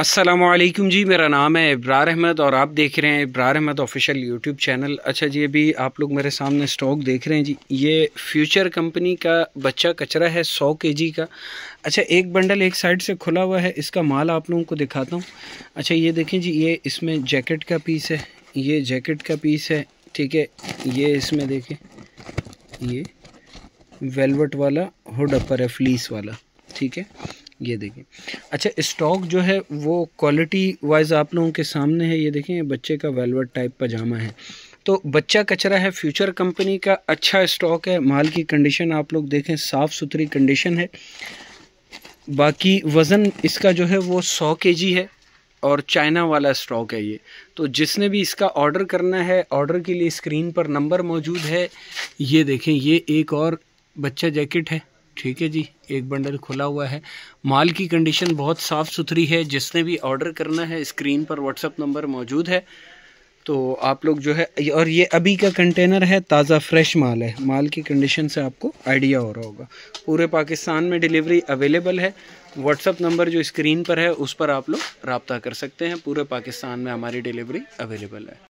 असलम जी मेरा नाम है इब्रार अहमद और आप देख रहे हैं Ibrar Ahmed official YouTube channel अच्छा जी अभी आप लोग मेरे सामने स्टॉक देख रहे हैं जी ये फ्यूचर कंपनी का बच्चा कचरा है सौ के जी का अच्छा एक बंडल एक साइड से खुला हुआ है इसका माल आप लोगों को दिखाता हूँ अच्छा ये देखें जी ये इसमें जैकेट का पीस है ये जैकेट का पीस है ठीक है ये इसमें देखें ये वेलवट वाला हुड अपर है फ्लीस वाला ठीक है ये देखें अच्छा स्टॉक जो है वो क्वालिटी वाइज आप लोगों के सामने है ये देखें बच्चे का वेलवेट टाइप पजामा है तो बच्चा कचरा है फ्यूचर कंपनी का अच्छा स्टॉक है माल की कंडीशन आप लोग देखें साफ़ सुथरी कंडीशन है बाकी वज़न इसका जो है वो सौ के जी है और चाइना वाला स्टॉक है ये तो जिसने भी इसका ऑर्डर करना है ऑर्डर के लिए स्क्रीन पर नंबर मौजूद है ये देखें ये एक और बच्चा जैकेट है ठीक है जी एक बंडल खुला हुआ है माल की कंडीशन बहुत साफ़ सुथरी है जिसने भी ऑर्डर करना है स्क्रीन पर व्हाट्सअप नंबर मौजूद है तो आप लोग जो है और ये अभी का कंटेनर है ताज़ा फ्रेश माल है माल की कंडीशन से आपको आइडिया हो रहा होगा पूरे पाकिस्तान में डिलीवरी अवेलेबल है व्हाट्सअप नंबर जो स्क्रीन पर है उस पर आप लोग रबता कर सकते हैं पूरे पाकिस्तान में हमारी डिलीवरी अवेलेबल है